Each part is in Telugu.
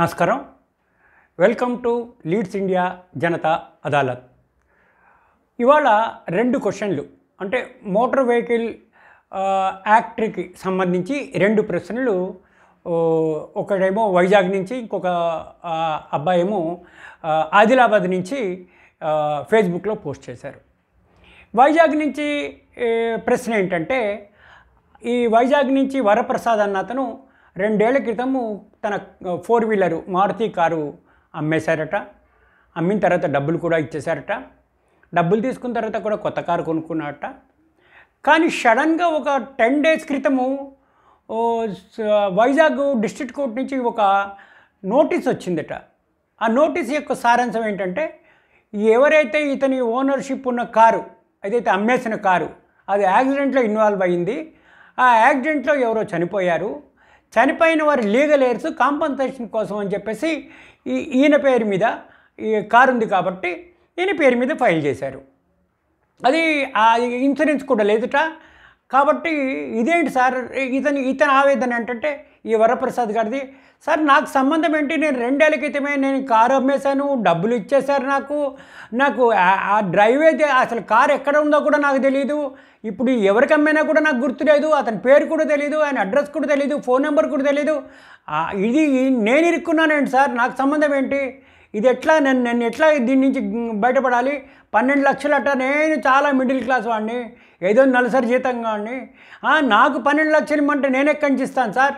నమస్కారం welcome to Leads India Janata Adalat ఇవాళ రెండు క్వశ్చన్లు అంటే మోటార్ వెహికల్ యాక్ట్కి సంబంధించి రెండు ప్రశ్నలు ఒకడేమో వైజాగ్ నుంచి ఇంకొక అబ్బాయేమో ఆదిలాబాద్ నుంచి ఫేస్బుక్లో పోస్ట్ చేశారు వైజాగ్ నుంచి ప్రశ్న ఏంటంటే ఈ వైజాగ్ నుంచి వరప్రసాద్ అన్న అతను రెండేళ్ల క్రితము తన ఫోర్ వీలరు మారుతి కారు అమ్మేశారట అమ్మిన తర్వాత డబ్బులు కూడా ఇచ్చేశారట డబ్బులు తీసుకున్న తర్వాత కూడా కొత్త కారు కొనుక్కున్నారట కానీ సడన్గా ఒక టెన్ డేస్ క్రితము వైజాగ్ డిస్ట్రిక్ట్ కోర్ట్ నుంచి ఒక నోటీస్ వచ్చిందట ఆ నోటీస్ యొక్క సారాంశం ఏంటంటే ఎవరైతే ఇతని ఓనర్షిప్ ఉన్న కారు అదైతే అమ్మేసిన కారు అది యాక్సిడెంట్లో ఇన్వాల్వ్ అయింది ఆ యాక్సిడెంట్లో ఎవరో చనిపోయారు చనిపోయిన వారి లీగల్ ఎయిర్స్ కాంపన్సేషన్ కోసం అని చెప్పేసి ఈయన పేరు మీద ఈ కారు ఉంది కాబట్టి ఈయన పేరు మీద ఫైల్ చేశారు అది ఆ ఇన్సూరెన్స్ కూడా లేదుట కాబట్టి ఇదేంటి సార్ ఇతని ఇతని ఆవేదన ఏంటంటే ఈ వరప్రసాద్ గారిది సార్ నాకు సంబంధం ఏంటి నేను రెండేళ్ళ క్రితమే నేను కారు అమ్మేశాను డబ్బులు ఇచ్చేశారు నాకు నాకు ఆ డ్రైవ్ అయితే అసలు కారు ఎక్కడ ఉందో కూడా నాకు తెలియదు ఇప్పుడు ఎవరికి అమ్మైనా కూడా నాకు గుర్తులేదు అతని పేరు కూడా తెలియదు ఆయన అడ్రస్ కూడా తెలియదు ఫోన్ నెంబర్ కూడా తెలియదు ఇది నేను ఇరుక్కున్నానండి సార్ నాకు సంబంధం ఏంటి ఇది ఎట్లా నేను నేను ఎట్లా దీని నుంచి బయటపడాలి పన్నెండు లక్షలు అట్ట నేను చాలా మిడిల్ క్లాస్ వాడిని ఏదో నలసరి జీతంగా వాడిని నాకు పన్నెండు లక్షలు ఇమ్మంటే నేను ఎక్కడి నుంచి ఇస్తాను సార్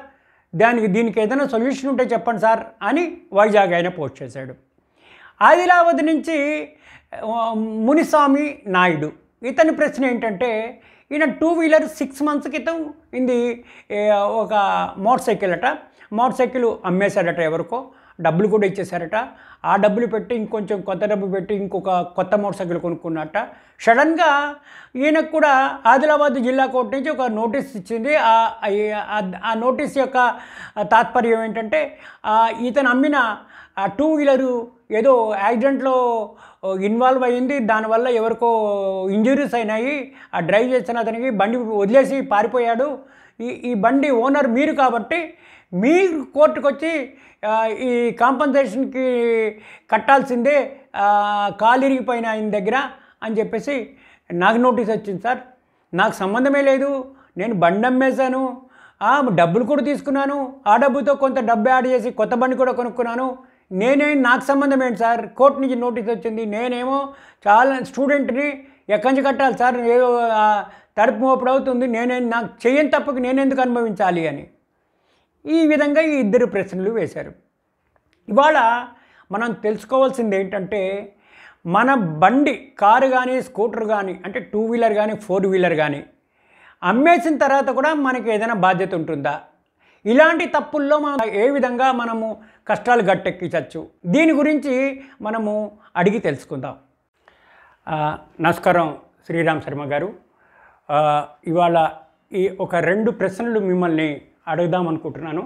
దానికి దీనికి ఏదైనా సొల్యూషన్ ఉంటే చెప్పండి సార్ అని వైజాగ్ ఆయన పోస్ట్ చేశాడు ఆదిలాబాద్ నుంచి మునిస్వామి నాయుడు ఇతని ప్రశ్న ఏంటంటే ఈయన టూ వీలర్ సిక్స్ మంత్స్ క్రితం ఇది ఒక మోటార్ సైకిల్ అట మోటార్ సైకిల్ అమ్మేశాడట ఎవరికో డబ్బులు కూడా ఇచ్చేశారట ఆ డబ్బులు పెట్టి ఇంకొంచెం కొత్త డబ్బు పెట్టి ఇంకొక కొత్త మోటార్ సైకిల్ కొనుక్కున్నట్ట సడన్గా ఈయనకు కూడా ఆదిలాబాద్ జిల్లా కోర్టు నుంచి ఒక నోటీస్ ఇచ్చింది ఆ నోటీస్ యొక్క తాత్పర్యం ఏంటంటే ఇతను అమ్మిన ఆ టూ వీలరు ఏదో యాక్సిడెంట్లో ఇన్వాల్వ్ అయ్యింది దానివల్ల ఎవరికో ఇంజురీస్ అయినాయి ఆ డ్రైవ్ చేసిన అతనికి బండి వదిలేసి పారిపోయాడు ఈ ఈ బండి ఓనర్ మీరు కాబట్టి మీరు కోర్టుకు వచ్చి ఈ కాంపన్సేషన్కి కట్టాల్సిందే కాలిరిగిపోయిన ఆయన దగ్గర అని చెప్పేసి నాకు నోటీస్ వచ్చింది సార్ నాకు సంబంధమే లేదు నేను బండి అమ్మేశాను డబ్బులు కూడా తీసుకున్నాను ఆ డబ్బుతో కొంత డబ్బు యాడ్ చేసి కొత్త బండి కూడా కొనుక్కున్నాను నేనే నాకు సంబంధం ఏంటి సార్ కోర్టు నుంచి నోటీస్ వచ్చింది నేనేమో చాలా స్టూడెంట్ని ఎక్కడి నుంచి కట్టాలి సార్ ఏదో తడుపు మోపుడు అవుతుంది నేనే నాకు చేయని తప్పకు నేనెందుకు అనుభవించాలి అని ఈ విధంగా ఈ ఇద్దరు ప్రశ్నలు వేశారు ఇవాళ మనం తెలుసుకోవాల్సింది ఏంటంటే మన బండి కారు కానీ స్కూటర్ కానీ అంటే టూ వీలర్ కానీ ఫోర్ వీలర్ కానీ అమ్మేసిన తర్వాత కూడా మనకి ఏదైనా బాధ్యత ఉంటుందా ఇలాంటి తప్పుల్లో మనం ఏ విధంగా మనము కష్టాలు గట్టెక్కించవచ్చు దీని గురించి మనము అడిగి తెలుసుకుందాం నమస్కారం శ్రీరామ్ శర్మ గారు ఇవాళ ఈ ఒక రెండు ప్రశ్నలు మిమ్మల్ని అడుగుదాం అనుకుంటున్నాను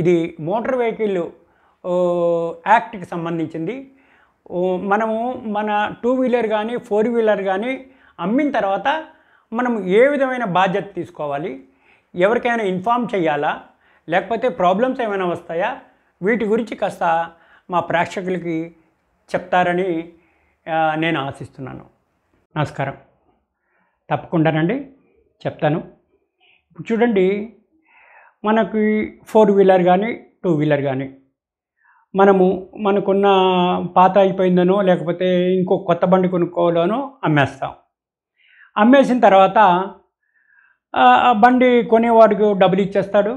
ఇది మోటార్ వెహికల్ యాక్ట్కి సంబంధించింది మనము మన టూ వీలర్ కానీ ఫోర్ వీలర్ కానీ అమ్మిన తర్వాత మనం ఏ విధమైన బాధ్యత తీసుకోవాలి ఎవరికైనా ఇన్ఫామ్ చేయాలా లేకపోతే ప్రాబ్లమ్స్ ఏమైనా వస్తాయా వీటి గురించి కాస్త మా ప్రేక్షకులకి చెప్తారని నేను ఆశిస్తున్నాను నమస్కారం తప్పకుండానండి చెప్తాను ఇప్పుడు చూడండి మనకి ఫోర్ వీలర్ కానీ టూ వీలర్ కానీ మనము మనకున్న పాత అయిపోయిందనో లేకపోతే ఇంకో కొత్త బండి కొనుక్కోవాలనో అమ్మేస్తాం అమ్మేసిన తర్వాత బండి కొనేవాడికి డబ్బులు ఇచ్చేస్తాడు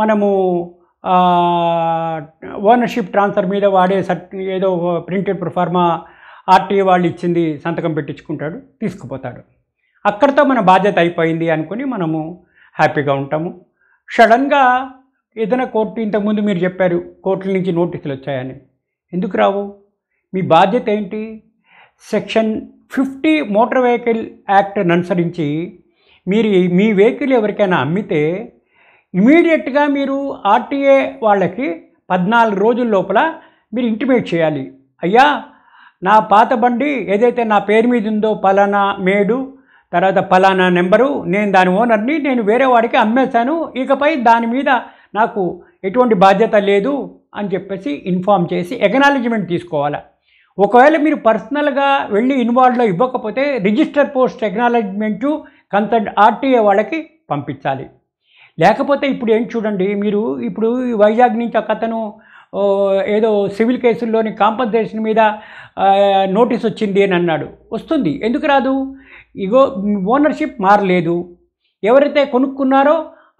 మనము ఓనర్షిప్ ట్రాన్స్ఫర్ మీద వాడే సర్ట్ ఏదో ప్రింటెడ్ ప్రొఫార్మా ఆర్టీ వాళ్ళు ఇచ్చింది సంతకం పెట్టించుకుంటాడు తీసుకుపోతాడు అక్కడితో మన బాధ్యత అయిపోయింది అనుకుని మనము హ్యాపీగా ఉంటాము సడన్గా ఏదైనా కోర్టు ఇంతకుముందు మీరు చెప్పారు కోర్టుల నుంచి నోటీసులు వచ్చాయని ఎందుకు రావు మీ బాధ్యత ఏంటి section fifty motor vehicle act అనుసరించి మీరు మీ వెహికల్ ఎవరికైనా అమ్మితే ఇమీడియట్గా మీరు ఆర్టీఏ వాళ్ళకి పద్నాలుగు రోజుల లోపల మీరు ఇంటిమేట్ చేయాలి అయ్యా నా పాత బండి ఏదైతే నా పేరు మీద ఉందో పలానా మేడు తర్వాత ఫలానా నెంబరు నేను దాని ఓనర్ని నేను వేరే వాడికి అమ్మేశాను ఇకపై దాని మీద నాకు ఎటువంటి బాధ్యత లేదు అని చెప్పేసి ఇన్ఫామ్ చేసి ఎకనాలజ్మెంట్ తీసుకోవాలి ఒకవేళ మీరు పర్సనల్గా వెళ్ళి ఇన్వాల్వ్లో ఇవ్వకపోతే register post acknowledgement consult RTA వాళ్ళకి పంపించాలి లేకపోతే ఇప్పుడు ఏం చూడండి మీరు ఇప్పుడు వైజాగ్ నుంచి ఒక అతను ఏదో సివిల్ కేసుల్లోని కాంపన్సేషన్ మీద నోటీస్ వచ్చింది అని అన్నాడు వస్తుంది ఎందుకు రాదు ఇగో ఓనర్షిప్ మారలేదు ఎవరైతే కొనుక్కున్నారో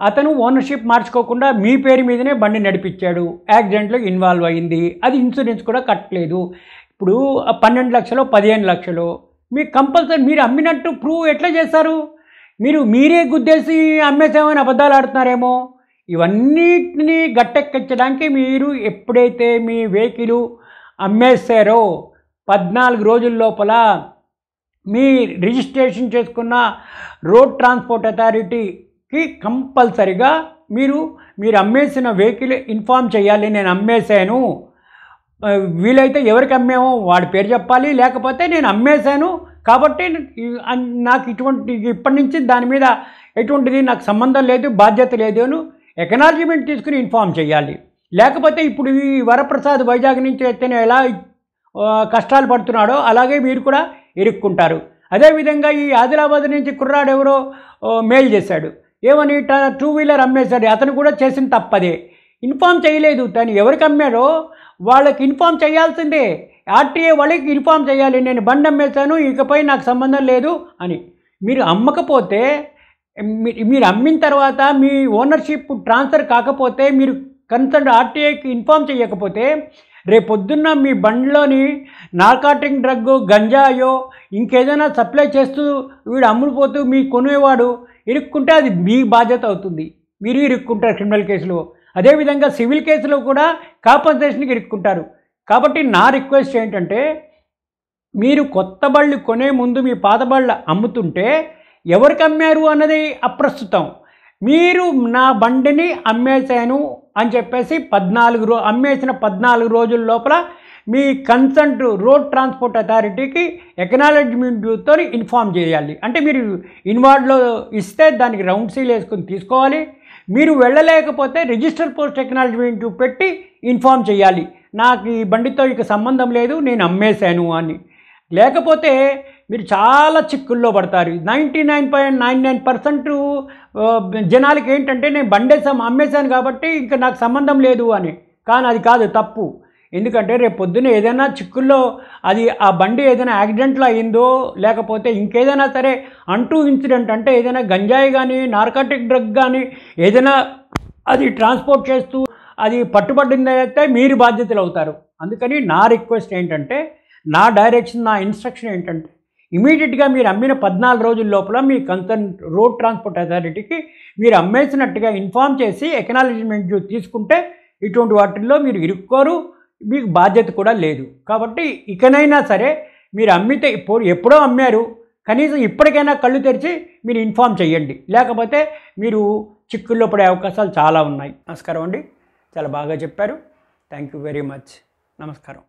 అతను ఓనర్షిప్ మార్చుకోకుండా మీ పేరు మీదనే బండి నడిపించాడు యాక్సిడెంట్లో ఇన్వాల్వ్ అయింది అది ఇన్సూరెన్స్ కూడా కట్టలేదు ఇప్పుడు పన్నెండు లక్షలు పదిహేను లక్షలు మీకు కంపల్సరీ మీరు అమ్మినట్టు ప్రూవ్ ఎట్లా చేస్తారు మీరు మీరే గుద్దేసి అమ్మేసామని అబద్ధాలు ఆడుతున్నారేమో ఇవన్నిటినీ గట్టెక్కించడానికి మీరు ఎప్పుడైతే మీ వెహికల్ అమ్మేస్తారో పద్నాలుగు రోజుల లోపల మీ రిజిస్ట్రేషన్ చేసుకున్న రోడ్ ట్రాన్స్పోర్ట్ అథారిటీకి కంపల్సరిగా మీరు మీరు అమ్మేసిన వెహికల్ ఇన్ఫామ్ చేయాలి నేను అమ్మేశాను వీలైతే ఎవరికి అమ్మేమో వాడి పేరు చెప్పాలి లేకపోతే నేను అమ్మేశాను కాబట్టి నాకు ఇటువంటి ఇప్పటి నుంచి దాని మీద ఎటువంటిది నాకు సంబంధం లేదు బాధ్యత లేదు ఎకనాలజీమెంట్ తీసుకుని ఇన్ఫామ్ చేయాలి లేకపోతే ఇప్పుడు ఈ వరప్రసాద్ వైజాగ్ నుంచి అయితేనే ఎలా కష్టాలు పడుతున్నాడో అలాగే మీరు కూడా ఇరుక్కుంటారు అదేవిధంగా ఈ ఆదిలాబాద్ నుంచి కుర్రాడు ఎవరో మెయిల్ చేశాడు ఏమని టూ వీలర్ అమ్మేశాడు అతను కూడా చేసిన తప్పదే ఇన్ఫామ్ చేయలేదు తను ఎవరికి అమ్మారో వాళ్ళకి ఇన్ఫామ్ చేయాల్సిందే ఆర్టీఏ వాళ్ళకి ఇన్ఫామ్ చేయాలి నేను బండి అమ్మేశాను ఇకపై నాకు సంబంధం లేదు అని మీరు అమ్మకపోతే మీరు అమ్మిన తర్వాత మీ ఓనర్షిప్ ట్రాన్స్ఫర్ కాకపోతే మీరు కన్సర్న్ ఆర్టీఐకి ఇన్ఫామ్ చేయకపోతే రేపొద్దున్న మీ బండిలోని నార్కాటిక్ డ్రగ్ గంజాయో ఇంకేదైనా సప్లై చేస్తూ వీడు అమ్ముడుపోతూ మీ కొనేవాడు ఇరుక్కుంటే అది మీ బాధ్యత అవుతుంది మీరు ఇరుక్కుంటారు క్రిమినల్ కేసులో అదేవిధంగా సివిల్ కేసులో కూడా కాంపన్సేషన్కి ఇరుక్కుంటారు కాబట్టి నా రిక్వెస్ట్ ఏంటంటే మీరు కొత్త బళ్ళు కొనే ముందు మీ పాత బళ్ళు అమ్ముతుంటే ఎవరికి అమ్మారు అన్నది అప్రస్తుతం మీరు నా బండిని అమ్మేశాను అని చెప్పేసి పద్నాలుగు రో అమ్మేసిన పద్నాలుగు రోజుల లోపల మీ కన్సంట్ రోడ్ ట్రాన్స్పోర్ట్ అథారిటీకి ఎకనాలజ్మెంట్తో ఇన్ఫామ్ చేయాలి అంటే మీరు ఇన్వార్డ్లో ఇస్తే దానికి రౌండ్ సీల్ వేసుకొని తీసుకోవాలి మీరు వెళ్ళలేకపోతే రిజిస్టర్ పోస్ట్ ఎకనాలజ్మెంట్ పెట్టి ఇన్ఫామ్ చేయాలి నాకు ఈ బండితో ఇక సంబంధం లేదు నేను అమ్మేశాను అని లేకపోతే మీరు చాలా చిక్కుల్లో పడతారు ninety nine point nine nine percent జనాలకి ఏంటంటే నేను బండేసాం అమ్మేశాను కాబట్టి ఇంకా నాకు సంబంధం లేదు అని కానీ అది కాదు తప్పు ఎందుకంటే రేపు పొద్దున్న ఏదైనా చిక్కుల్లో అది ఆ బండి ఏదైనా యాక్సిడెంట్లో అయిందో లేకపోతే ఇంకేదైనా సరే అంటూ ఇన్సిడెంట్ అంటే ఏదైనా గంజాయి కానీ నార్కాటిక్ డ్రగ్ కానీ ఏదైనా అది ట్రాన్స్పోర్ట్ చేస్తూ అది పట్టుబడిందైతే మీరు బాధ్యతలు అవుతారు అందుకని నా రిక్వెస్ట్ ఏంటంటే నా డైరెక్షన్ నా ఇన్స్ట్రక్షన్ ఏంటంటే ఇమీడియట్గా మీరు అమ్మిన పద్నాలుగు రోజుల లోపల మీ కన్సర్న్ రోడ్ ట్రాన్స్పోర్ట్ అథారిటీకి మీరు అమ్మేసినట్టుగా ఇన్ఫామ్ చేసి ఎకనాలజీమెంట్ తీసుకుంటే ఇటువంటి వాటిల్లో మీరు ఇరుక్కోరు మీకు బాధ్యత కూడా లేదు కాబట్టి ఇకనైనా సరే మీరు అమ్మితే ఇప్పుడు ఎప్పుడో అమ్మారు కనీసం ఇప్పటికైనా కళ్ళు తెరిచి మీరు ఇన్ఫామ్ చేయండి లేకపోతే మీరు చిక్కుల్లో పడే అవకాశాలు చాలా ఉన్నాయి నమస్కారం అండి చాలా బాగా చెప్పారు థ్యాంక్ యూ వెరీ మచ్ నమస్కారం